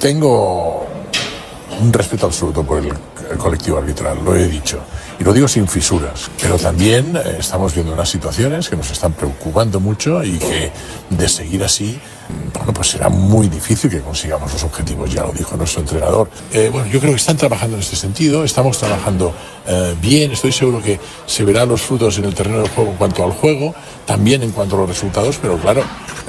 Tengo un respeto absoluto por el, colectivo arbitral, lo he dicho. Y lo digo sin fisuras, pero también eh, estamos viendo unas situaciones que nos están preocupando mucho y que de seguir así, pues será muy difícil que consigamos los objetivos, ya lo dijo nuestro entrenador. Eh, bueno, yo creo que están trabajando en este sentido, estamos trabajando eh, bien, estoy seguro que se verán los frutos en el terreno del juego en cuanto al juego, también en cuanto a los resultados, pero claro,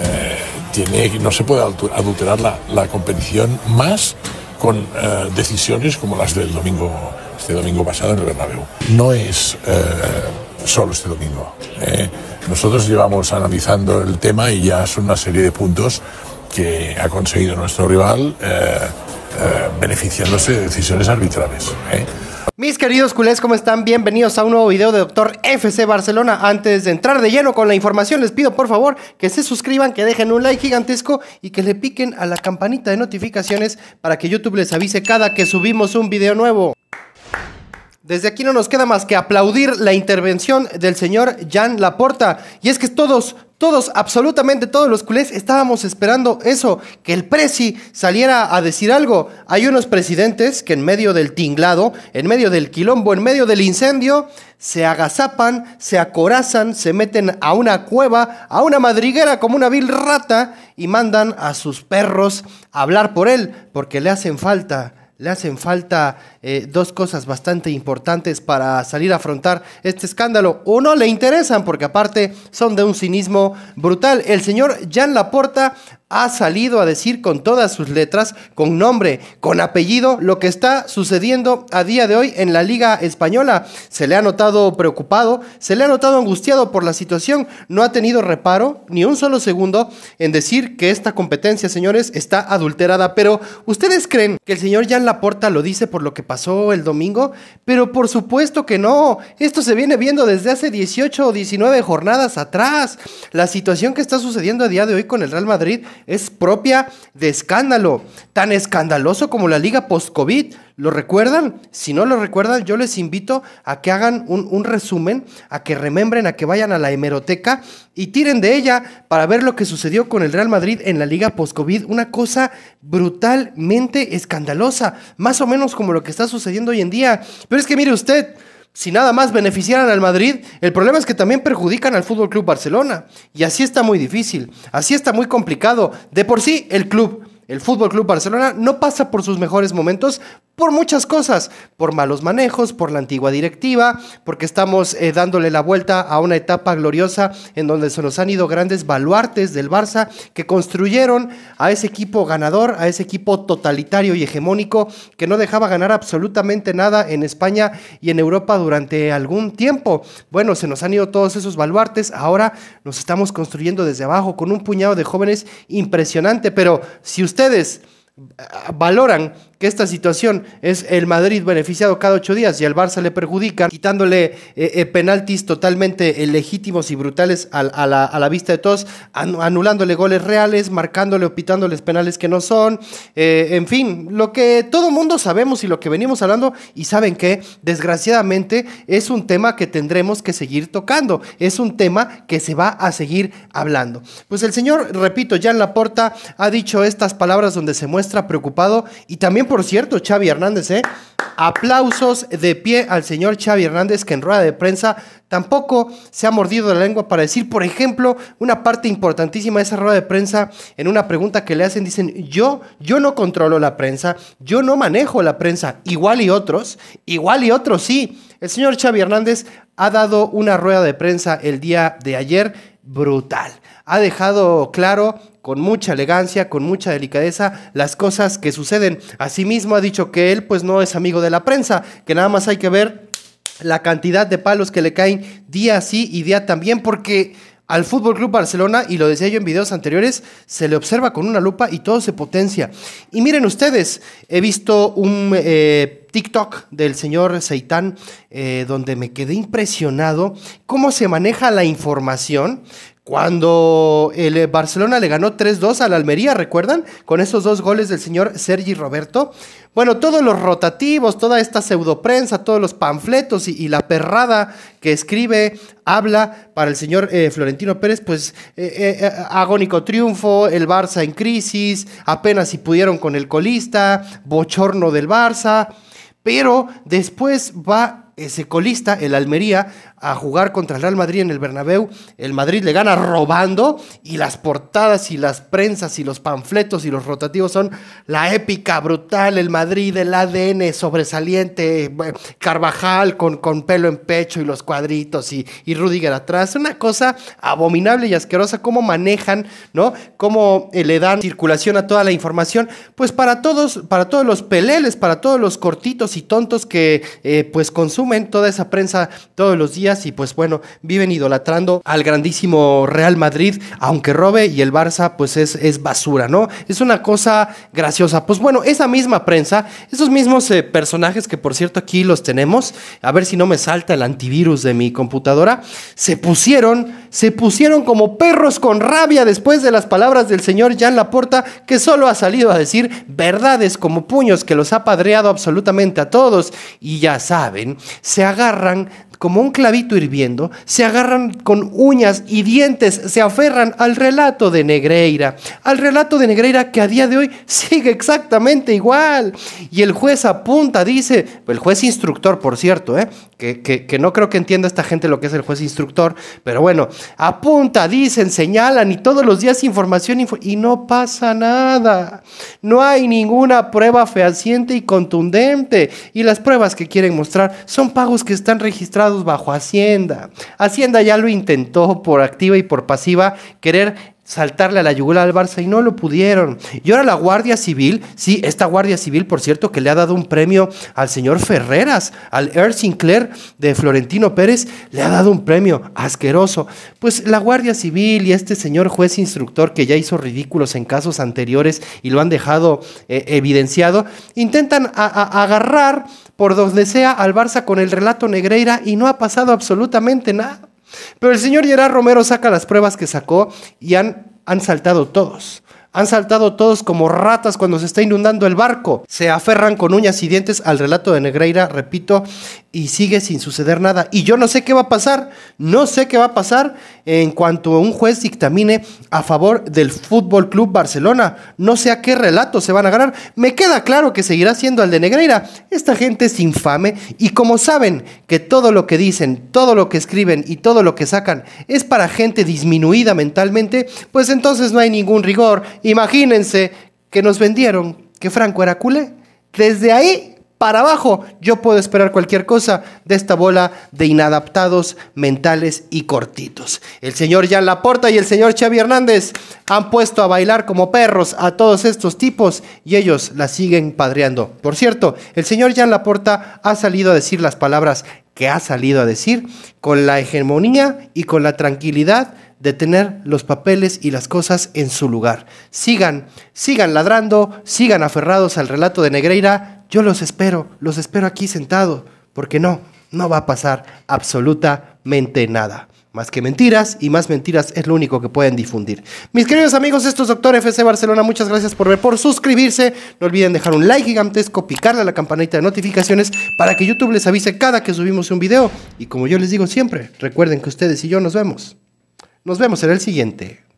eh, no se puede adulterar la, competición más con eh, decisiones como las del domingo, este domingo pasado en el Bernabéu. No es eh, solo este domingo. Nosotros llevamos analizando el tema y ya son una serie de puntos que ha conseguido nuestro rival beneficiándose de decisiones arbitrales. Mis queridos culés, ¿cómo están? Bienvenidos a un nuevo video de Doctor FC Barcelona. Antes de entrar de lleno con la información, les pido por favor que se suscriban, que dejen un like gigantesco y que le piquen a la campanita de notificaciones para que YouTube les avise cada que subimos un video nuevo. Desde aquí no nos queda más que aplaudir la intervención del señor Jan Laporta. Y es que todos, todos, absolutamente todos los culés estábamos esperando eso, que el presi saliera a decir algo. Hay unos presidentes que en medio del tinglado, en medio del quilombo, en medio del incendio, se agazapan, se acorazan, se meten a una cueva, a una madriguera como una vil rata y mandan a sus perros a hablar por él, porque le hacen falta le hacen falta eh, dos cosas bastante importantes para salir a afrontar este escándalo. Uno, le interesan porque aparte son de un cinismo brutal. El señor Jan Laporta ha salido a decir con todas sus letras, con nombre, con apellido, lo que está sucediendo a día de hoy en la Liga Española. Se le ha notado preocupado, se le ha notado angustiado por la situación, no ha tenido reparo ni un solo segundo en decir que esta competencia, señores, está adulterada. Pero, ¿ustedes creen que el señor Jan Laporta lo dice por lo que pasó el domingo? Pero por supuesto que no. Esto se viene viendo desde hace 18 o 19 jornadas atrás. La situación que está sucediendo a día de hoy con el Real Madrid es propia de escándalo, tan escandaloso como la liga post-COVID. ¿Lo recuerdan? Si no lo recuerdan, yo les invito a que hagan un, resumen, a que remembren, a que vayan a la hemeroteca y tiren de ella para ver lo que sucedió con el Real Madrid en la liga post-COVID. Una cosa brutalmente escandalosa, más o menos como lo que está sucediendo hoy en día. Pero es que mire usted, si nada más beneficiaran al Madrid, el problema es que también perjudican al Fútbol Club Barcelona. Y así está muy difícil, así está muy complicado. De por sí, el club, el Fútbol Club Barcelona, no pasa por sus mejores momentos por muchas cosas, por malos manejos, por la antigua directiva, porque estamos eh, dándole la vuelta a una etapa gloriosa en donde se nos han ido grandes baluartes del Barça que construyeron a ese equipo ganador, a ese equipo totalitario y hegemónico que no dejaba ganar absolutamente nada en España y en Europa durante algún tiempo. Bueno, se nos han ido todos esos baluartes, ahora nos estamos construyendo desde abajo con un puñado de jóvenes impresionante, pero si ustedes eh, valoran que esta situación es el Madrid beneficiado cada ocho días y al Barça le perjudican, quitándole eh, eh, penaltis totalmente legítimos y brutales a, la, vista de todos, anulándole goles reales, marcándole o pitándoles penales que no son, eh, en fin, lo que todo mundo sabemos y lo que venimos hablando y saben que desgraciadamente es un tema que tendremos que seguir tocando, es un tema que se va a seguir hablando. Pues el señor, repito, ya en la Laporta ha dicho estas palabras donde se muestra preocupado y también por cierto, Xavi Hernández, ¿eh? Aplausos de pie al señor Xavi Hernández que en rueda de prensa tampoco se ha mordido la lengua para decir, por ejemplo, una parte importantísima de esa rueda de prensa en una pregunta que le hacen, dicen, yo, yo no controlo la prensa, yo no manejo la prensa, igual y otros, igual y otros sí. El señor Xavi Hernández ha dado una rueda de prensa el día de ayer brutal. Ha dejado claro con mucha elegancia, con mucha delicadeza, las cosas que suceden. Asimismo ha dicho que él pues no es amigo de la prensa, que nada más hay que ver la cantidad de palos que le caen día sí y día también, porque al Fútbol Club Barcelona, y lo decía yo en videos anteriores, se le observa con una lupa y todo se potencia. Y miren ustedes, he visto un eh, TikTok del señor Seitán eh, donde me quedé impresionado cómo se maneja la información, cuando el eh, Barcelona le ganó 3-2 al Almería, ¿recuerdan? Con esos dos goles del señor Sergi Roberto. Bueno, todos los rotativos, toda esta pseudoprensa, todos los panfletos y, la perrada que escribe, habla para el señor eh, Florentino Pérez, pues eh, agónico triunfo, el Barça en crisis, apenas si pudieron con el colista, bochorno del Barça, pero después va ese colista, el Almería, a jugar contra el Real Madrid en el Bernabéu, el Madrid le gana robando y las portadas y las prensas y los panfletos y los rotativos son la épica, brutal, el Madrid, el ADN sobresaliente, eh, Carvajal con, con pelo en pecho y los cuadritos y, y Rudiger atrás, una cosa abominable y asquerosa, cómo manejan, ¿no? Cómo eh, le dan circulación a toda la información, pues para todos, para todos los peleles, para todos los cortitos y tontos que eh, pues consumen toda esa prensa todos los días, y pues bueno, viven idolatrando al grandísimo Real Madrid, aunque robe y el Barça pues es, basura, ¿no? Es una cosa graciosa. Pues bueno, esa misma prensa, esos mismos eh, personajes que por cierto aquí los tenemos, a ver si no me salta el antivirus de mi computadora, se pusieron, se pusieron como perros con rabia después de las palabras del señor Jan Laporta que solo ha salido a decir verdades como puños que los ha padreado absolutamente a todos y ya saben, se agarran como un clavito hirviendo, se agarran con uñas y dientes, se aferran al relato de Negreira, al relato de Negreira que a día de hoy sigue exactamente igual. Y el juez apunta, dice, el juez instructor, por cierto, ¿eh? que, no creo que entienda esta gente lo que es el juez instructor, pero bueno, apunta, dicen, señalan y todos los días información y no pasa nada. No hay ninguna prueba fehaciente y contundente. Y las pruebas que quieren mostrar son pagos que están registrados bajo Hacienda. Hacienda ya lo intentó por activa y por pasiva querer saltarle a la yugular al Barça y no lo pudieron. Y ahora la Guardia Civil, sí, esta Guardia Civil, por cierto, que le ha dado un premio al señor Ferreras, al Earl Sinclair de Florentino Pérez, le ha dado un premio asqueroso. Pues la Guardia Civil y este señor juez instructor que ya hizo ridículos en casos anteriores y lo han dejado eh, evidenciado, intentan agarrar por donde sea al Barça con el relato Negreira y no ha pasado absolutamente nada. Pero el señor Gerard Romero saca las pruebas que sacó y han, han saltado todos. Han saltado todos como ratas cuando se está inundando el barco. Se aferran con uñas y dientes al relato de Negreira, repito, y sigue sin suceder nada. Y yo no sé qué va a pasar, no sé qué va a pasar en cuanto un juez dictamine a favor del Fútbol Club Barcelona. No sé a qué relato se van a ganar. Me queda claro que seguirá siendo el de Negreira. Esta gente es infame y como saben que todo lo que dicen, todo lo que escriben y todo lo que sacan es para gente disminuida mentalmente, pues entonces no hay ningún rigor imagínense que nos vendieron que Franco era culé. Desde ahí para abajo yo puedo esperar cualquier cosa de esta bola de inadaptados mentales y cortitos. El señor Jan Laporta y el señor Xavi Hernández han puesto a bailar como perros a todos estos tipos y ellos la siguen padreando. Por cierto, el señor Jan Laporta ha salido a decir las palabras que ha salido a decir con la hegemonía y con la tranquilidad de tener los papeles y las cosas en su lugar. Sigan, sigan ladrando, sigan aferrados al relato de Negreira. Yo los espero, los espero aquí sentados, porque no, no va a pasar absolutamente nada. Más que mentiras y más mentiras es lo único que pueden difundir. Mis queridos amigos, esto es Doctor FC Barcelona. Muchas gracias por ver, por suscribirse. No olviden dejar un like gigantesco, picarle a la campanita de notificaciones para que YouTube les avise cada que subimos un video. Y como yo les digo siempre, recuerden que ustedes y yo nos vemos nos vemos en el siguiente.